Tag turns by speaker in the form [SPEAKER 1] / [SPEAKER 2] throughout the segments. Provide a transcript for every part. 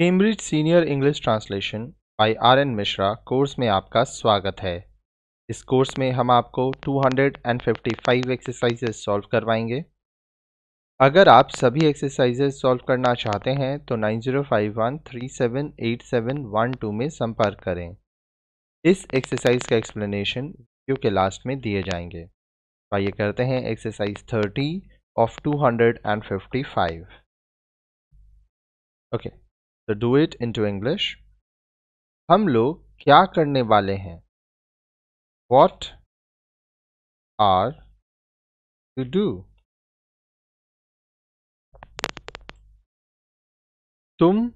[SPEAKER 1] Cambridge senior English translation by R N Mishra course में आपका स्वागत है इस कोर्स में हम आपको 255 एक्सरसाइजेस सॉल्व करवाएंगे अगर आप सभी एक्सरसाइजेज सॉल्व करना चाहते हैं तो 9051378712 में संपर्क करें इस एक्सरसाइज का एक्सप्लेनेशन वीडियो के लास्ट में दिए जाएंगे आइए करते हैं एक्सरसाइज 30 ऑफ 255 ओके okay. तो डू इट टू इंग्लिश हम लोग क्या करने वाले हैं
[SPEAKER 2] वॉट आर टू डू तुम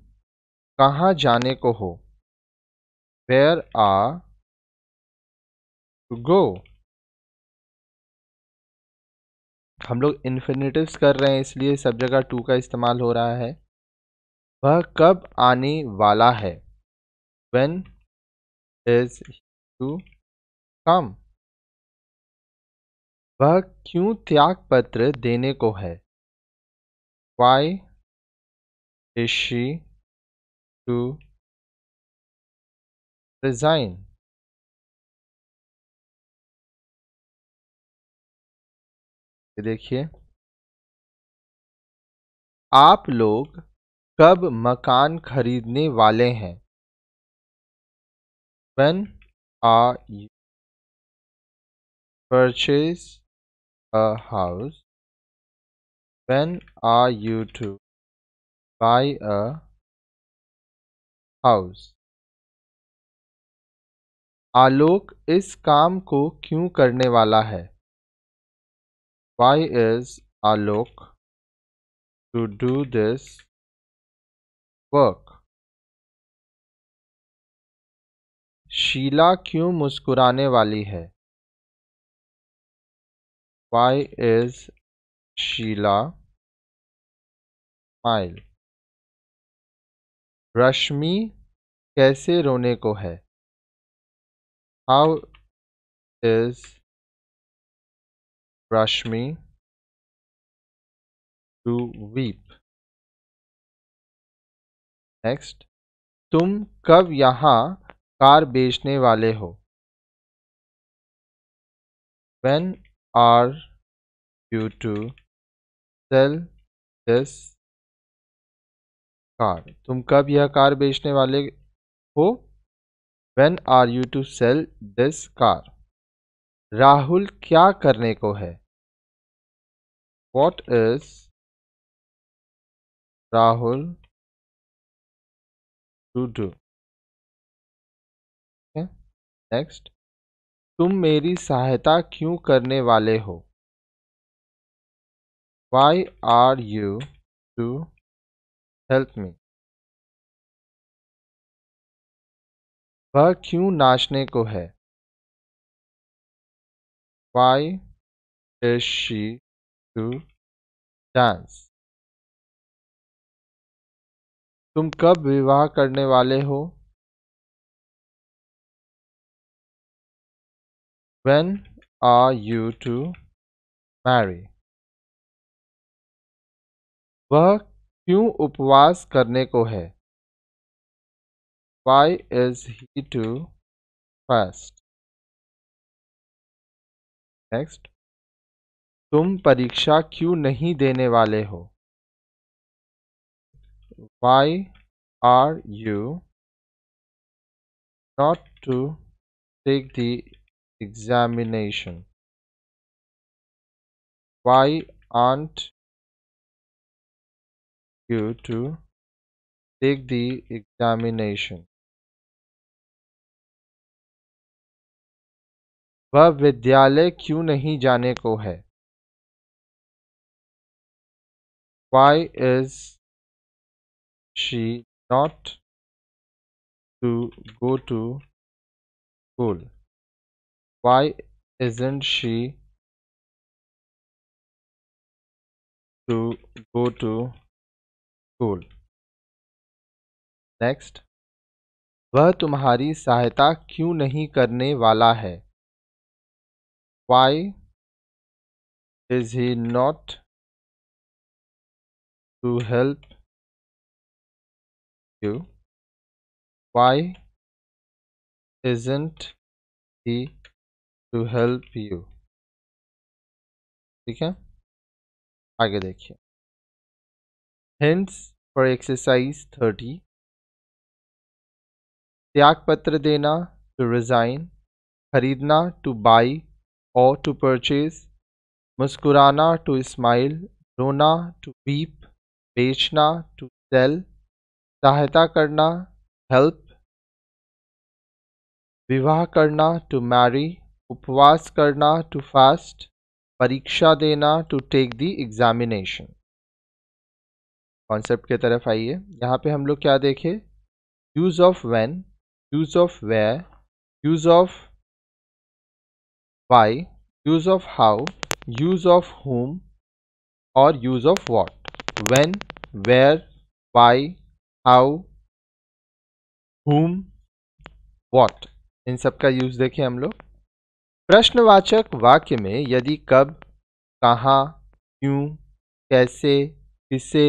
[SPEAKER 2] कहाँ जाने को हो वेयर आर टू गो हम लोग
[SPEAKER 1] इन्फिनेटिव्स कर रहे हैं इसलिए सब जगह टू का इस्तेमाल हो रहा है वह कब आने वाला है वेन इज टू
[SPEAKER 2] कम वह क्यों त्याग पत्र देने को है वाई इज टू रिजाइन देखिए आप लोग कब मकान खरीदने वाले हैं when are purchase a house when are you to buy a house Alok इस काम को क्यों करने वाला है why is Alok to do this work Sheela क्यों मुस्कुराने वाली है why is Sheela smile Rashmi कैसे रोने को है how is Rashmi to weep next तुम कब यहाँ कार बेचने वाले हो when are you to sell this car तुम
[SPEAKER 1] कब यह कार बेचने वाले हो when are you to sell this car Rahul क्या करने को है
[SPEAKER 2] what is Rahul to do next तुम मेरी सहायता क्यों करने वाले हो why are you to help me वह क्यों नाचने को है वाई शी टू डांस तुम कब विवाह करने वाले हो when are you to marry वह क्यों उपवास करने को है Why is he to fast? Next. तुम परीक्षा क्यों नहीं देने वाले हो Why are you not to take the examination? Why aren't you to take the examination? वह विद्यालय क्यों नहीं जाने को है why is she not to go to school why isn't she to go to school next वह तुम्हारी सहायता क्यों नहीं करने वाला है why is he not to help you why isn't he to help you ठीक है आगे देखिए हिंस फॉर एक्सरसाइज थर्टी
[SPEAKER 1] त्याग पत्र देना टू रिजाइन खरीदना टू बाई और टू परचेज मुस्कुराना टू स्माइल रोना टू बीप बेचना टू सेल सहायता करना हेल्प विवाह करना टू मैरी उपवास करना टू फास्ट परीक्षा देना to take the examination concept के तरफ आइए यहाँ पे हम लोग क्या देखे use of when use of where use of why use of how use of whom और use of what when where why how whom what इन सब का यूज देखें हम लोग प्रश्नवाचक वाक्य में यदि कब कहाँ क्यों कैसे किसे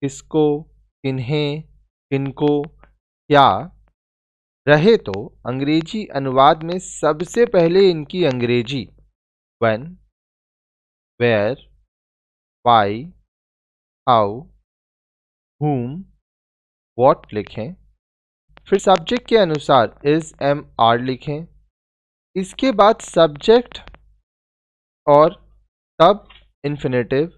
[SPEAKER 1] किसको किन्हें किनको क्या रहे तो अंग्रेजी अनुवाद में सबसे पहले इनकी अंग्रेजी when where
[SPEAKER 2] why how whom what
[SPEAKER 1] लिखें फिर सब्जेक्ट के अनुसार इज़ एम आर लिखें इसके बाद सब्जेक्ट और तब इन्फिनेटिव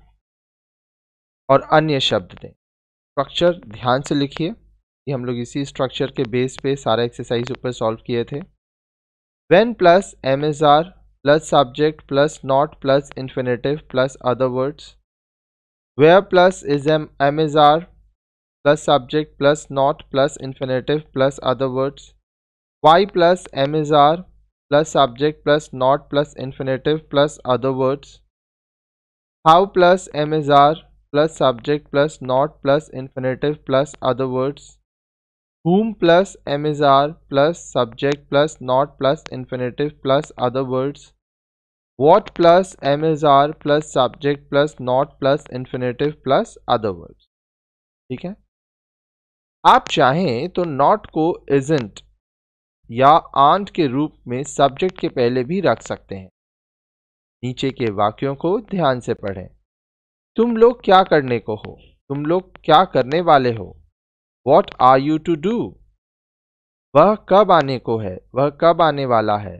[SPEAKER 1] और अन्य शब्द दें स्ट्रक्चर ध्यान से लिखिए कि हम लोग इसी स्ट्रक्चर के बेस पे सारा एक्सरसाइज ऊपर सॉल्व किए थे when plus am is are plus subject plus not plus infinitive plus other words where plus is am am is are plus subject plus not plus infinitive plus other words y plus msr plus subject plus not plus infinitive plus other words how plus msr plus subject plus not plus infinitive plus other words whom plus msr plus subject plus not plus infinitive plus other words what plus msr plus subject plus not plus infinitive plus other words Okay. आप चाहें तो not को isn't या aunt के रूप में subject के पहले भी रख सकते हैं नीचे के वाक्यों को ध्यान से पढ़ें तुम लोग क्या करने को हो तुम लोग क्या करने वाले हो what are you to do वह कब आने को है वह कब आने वाला है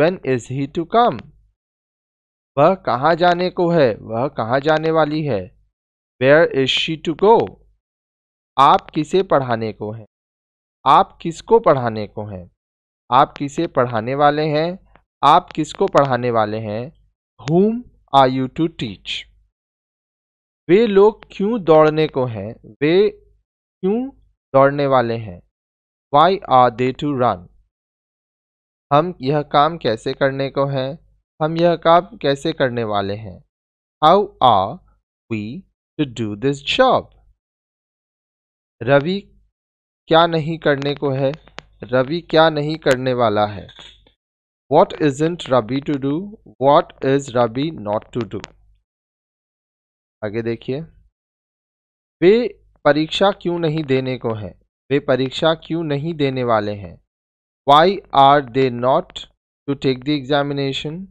[SPEAKER 1] when is he to come वह कहाँ जाने को है वह कहाँ जाने वाली है where is she to go आप किसे पढ़ाने को हैं आप किसको पढ़ाने को हैं आप किसे पढ़ाने वाले हैं आप किसको पढ़ाने वाले हैं whom are you to teach वे लोग क्यों दौड़ने को हैं वे क्यों दौड़ने वाले हैं why are they to run हम यह काम कैसे करने को हैं हम यह काम कैसे करने वाले हैं how are we to do this job Ravi क्या नहीं करने को है रवि क्या नहीं करने वाला है वॉट इज इंट Rabi to do what is Rabi not to do आगे देखिए वे परीक्षा क्यों नहीं देने को है वे परीक्षा क्यों नहीं देने वाले हैं why are they not to take the examination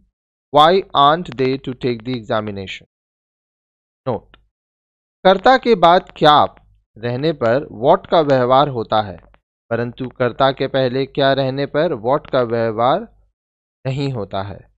[SPEAKER 1] why aren't they to take the examination note कर्ता के बाद क्या रहने पर वॉट का व्यवहार होता है परंतु कर्ता के पहले क्या रहने पर वॉट का व्यवहार नहीं होता है